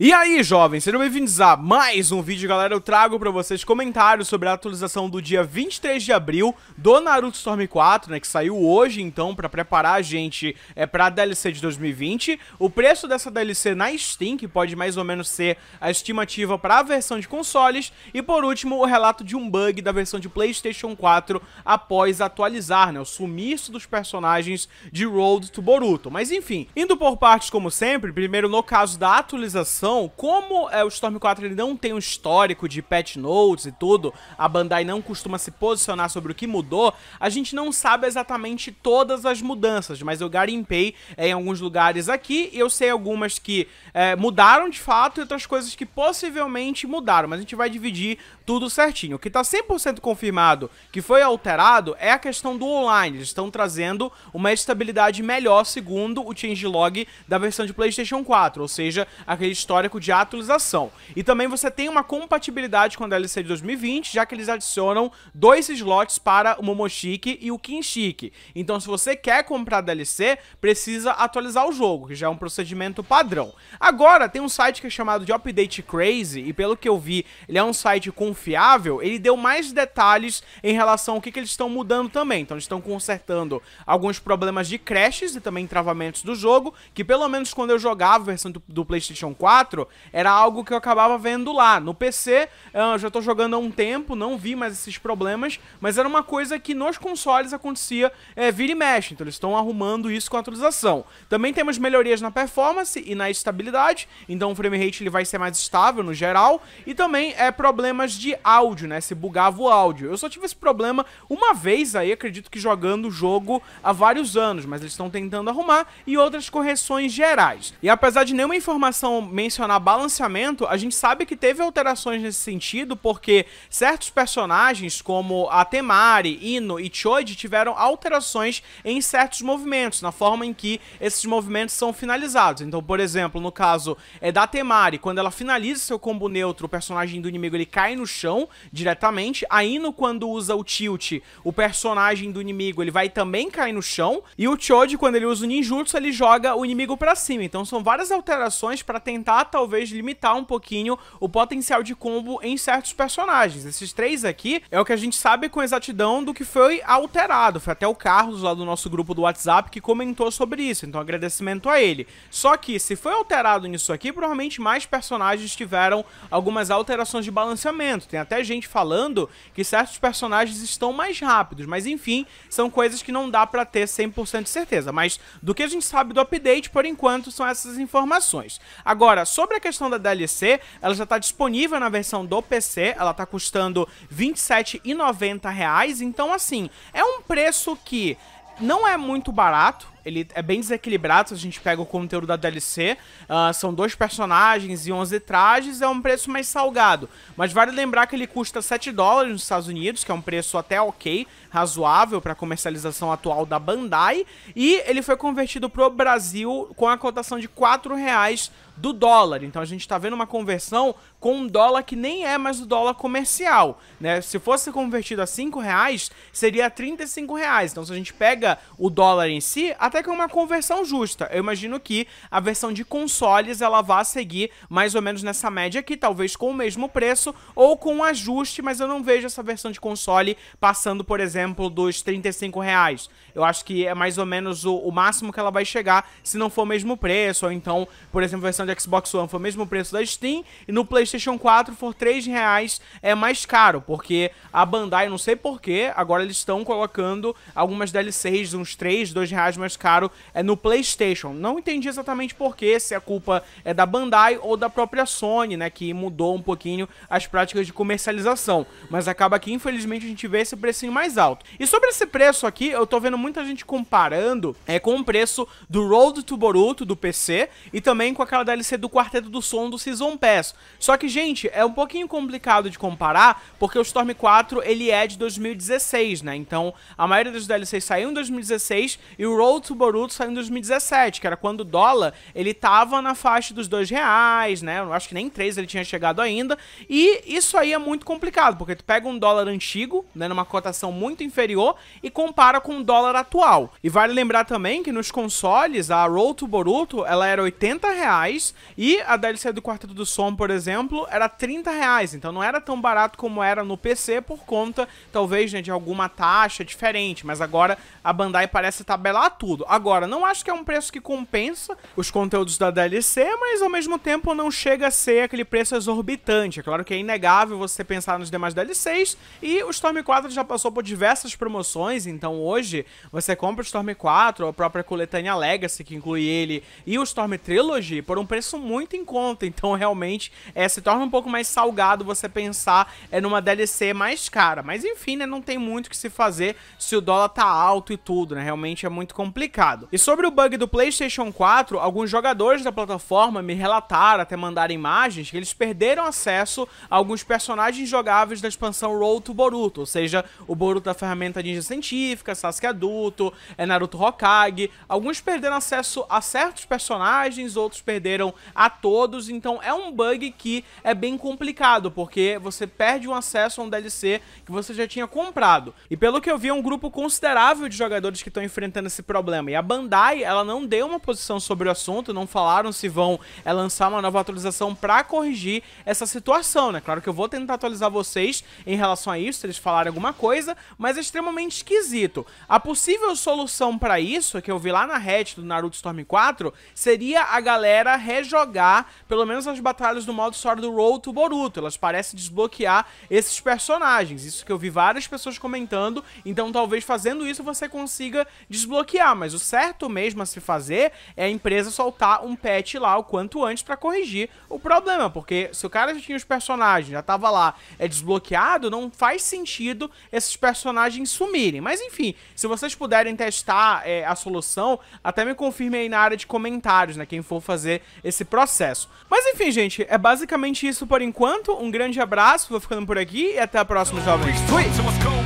E aí, jovens, sejam bem-vindos a mais um vídeo, galera. Eu trago pra vocês comentários sobre a atualização do dia 23 de abril do Naruto Storm 4, né, que saiu hoje, então, pra preparar a gente é, pra DLC de 2020. O preço dessa DLC na Steam, que pode mais ou menos ser a estimativa pra versão de consoles. E, por último, o relato de um bug da versão de PlayStation 4 após atualizar, né, o sumiço dos personagens de Road to Boruto. Mas, enfim, indo por partes como sempre, primeiro no caso da atualização, razão, então, como é, o Storm 4 ele não tem um histórico de patch notes e tudo, a Bandai não costuma se posicionar sobre o que mudou, a gente não sabe exatamente todas as mudanças, mas eu garimpei é, em alguns lugares aqui e eu sei algumas que é, mudaram de fato e outras coisas que possivelmente mudaram, mas a gente vai dividir tudo certinho. O que está 100% confirmado que foi alterado é a questão do online, eles estão trazendo uma estabilidade melhor segundo o changelog da versão de PlayStation 4, ou seja, aquele histórico histórico de atualização. E também você tem uma compatibilidade com a DLC de 2020, já que eles adicionam dois slots para o Momoshiki e o Kinshiki. Então, se você quer comprar DLC, precisa atualizar o jogo, que já é um procedimento padrão. Agora, tem um site que é chamado de Update Crazy, e pelo que eu vi, ele é um site confiável, ele deu mais detalhes em relação ao que, que eles estão mudando também. Então, eles estão consertando alguns problemas de crashes e também travamentos do jogo, que pelo menos quando eu jogava a versão do, do PlayStation 4, 4 era algo que eu acabava vendo lá. No PC, ah, eu já tô jogando há um tempo, não vi mais esses problemas, mas era uma coisa que nos consoles acontecia é, vira e mexe. Então eles estão arrumando isso com a atualização. Também temos melhorias na performance e na estabilidade, então o frame rate ele vai ser mais estável no geral, e também é problemas de áudio, né? Se bugava o áudio. Eu só tive esse problema uma vez aí, acredito que jogando o jogo há vários anos, mas eles estão tentando arrumar e outras correções gerais. E apesar de nenhuma informação mencionada mencionar balanceamento, a gente sabe que teve alterações nesse sentido, porque certos personagens, como a Temari, Ino e Choji, tiveram alterações em certos movimentos, na forma em que esses movimentos são finalizados. Então, por exemplo, no caso é da Temari, quando ela finaliza seu combo neutro, o personagem do inimigo ele cai no chão diretamente. A Ino, quando usa o tilt, o personagem do inimigo ele vai também cair no chão. E o Choji, quando ele usa o ninjutsu, ele joga o inimigo para cima. Então são várias alterações para tentar talvez limitar um pouquinho o potencial de combo em certos personagens. Esses três aqui é o que a gente sabe com exatidão do que foi alterado. Foi até o Carlos lá do nosso grupo do WhatsApp que comentou sobre isso, então agradecimento a ele. Só que se foi alterado nisso aqui, provavelmente mais personagens tiveram algumas alterações de balanceamento. Tem até gente falando que certos personagens estão mais rápidos, mas enfim, são coisas que não dá para ter 100% de certeza. Mas do que a gente sabe do update, por enquanto, são essas informações. Agora, Sobre a questão da DLC, ela já está disponível na versão do PC, ela está custando R$ 27,90, então assim, é um preço que não é muito barato, ele é bem desequilibrado se a gente pega o conteúdo da DLC. Uh, ah, são dois personagens e 11 trajes, é um preço mais salgado. Mas vale lembrar que ele custa 7 dólares nos Estados Unidos, que é um preço até ok, razoável para a comercialização atual da Bandai. E ele foi convertido para o Brasil com a cotação de 4 reais do dólar. Então a gente está vendo uma conversão com um dólar que nem é mais o dólar comercial, né? Se fosse convertido a 5 reais, seria 35 reais. Então se a gente pega o dólar em si, a até que é uma conversão justa. Eu imagino que a versão de consoles ela vá seguir mais ou menos nessa média aqui, talvez com o mesmo preço ou com um ajuste, mas eu não vejo essa versão de console passando, por exemplo, dos 35 reais. Eu acho que é mais ou menos o, o máximo que ela vai chegar se não for o mesmo preço, ou então, por exemplo, a versão de Xbox One for o mesmo preço da Steam e no PlayStation 4 for 3 reais é mais caro, porque a Bandai, não sei porquê, agora eles estão colocando algumas DLCs uns 3, 2 reais mais caro é no PlayStation. Não entendi exatamente porquê, se a culpa é da Bandai ou da própria Sony, né, que mudou um pouquinho as práticas de comercialização. Mas acaba que, infelizmente, a gente vê esse precinho mais alto. E sobre esse preço aqui, eu tô vendo muita gente comparando é, com o preço do Road to Boruto, do PC, e também com aquela DLC do Quarteto do Som do Season Pass. Só que, gente, é um pouquinho complicado de comparar, porque o Storm 4, ele é de 2016, né? Então, a maioria dos DLCs saiu em 2016 e o Road Boruto, saiu em 2017, que era quando o dólar, ele tava na faixa dos dois reais, né? Eu acho que nem três ele tinha chegado ainda. E isso aí é muito complicado, porque tu pega um dólar antigo, né, numa cotação muito inferior, e compara com o dólar atual. E vale lembrar também que nos consoles, a Road to Boruto, ela era 80 reais, e a DLC do Quarteto do Som, por exemplo, era 30 reais. Então não era tão barato como era no PC, por conta, talvez, né, de alguma taxa diferente. Mas agora a Bandai parece tabelar tudo tudo. Agora, não acho que é um preço que compensa os conteúdos da DLC, mas ao mesmo tempo não chega a ser aquele preço exorbitante. É claro que é inegável você pensar nos demais DLCs e o Storm 4 já passou por diversas promoções, então hoje você compra o Storm 4, a própria coletânea Legacy, que inclui ele, e o Storm Trilogy por um preço muito em conta. Então, realmente, é, se torna um pouco mais salgado você pensar é, numa DLC mais cara. Mas enfim, né, não tem muito o que se fazer se o dólar tá alto e tudo, né? Realmente é muito complicado complicado. E sobre o bug do PlayStation 4, alguns jogadores da plataforma me relataram, até mandaram imagens, que eles perderam acesso a alguns personagens jogáveis da expansão Road to Boruto, ou seja, o Boruto da é ferramenta ninja científica, Sasuke é adulto, é Naruto Hokage. Alguns perderam acesso a certos personagens, outros perderam a todos, então é um bug que é bem complicado, porque você perde um acesso a um DLC que você já tinha comprado. E pelo que eu vi, é um grupo considerável de jogadores que estão enfrentando esse problema problema. E a Bandai, ela não deu uma posição sobre o assunto, não falaram se vão é, lançar uma nova atualização para corrigir essa situação, né? Claro que eu vou tentar atualizar vocês em relação a isso, se eles falarem alguma coisa, mas é extremamente esquisito. A possível solução para isso, que eu vi lá na Reddit do Naruto Storm 4, seria a galera rejogar pelo menos as batalhas do modo história do Road to Boruto. Elas parecem desbloquear esses personagens. Isso que eu vi várias pessoas comentando, então talvez fazendo isso você consiga desbloquear, mas mas o certo mesmo a se fazer é a empresa soltar um patch lá o quanto antes para corrigir o problema, porque se o cara já tinha os personagens, já tava lá, é desbloqueado, não faz sentido esses personagens sumirem. Mas enfim, se vocês puderem testar é, a solução, até me confirmem aí na área de comentários, né, quem for fazer esse processo. Mas enfim, gente, é basicamente isso por enquanto. Um grande abraço, vou ficando por aqui e até a próxima, jovens. Fui!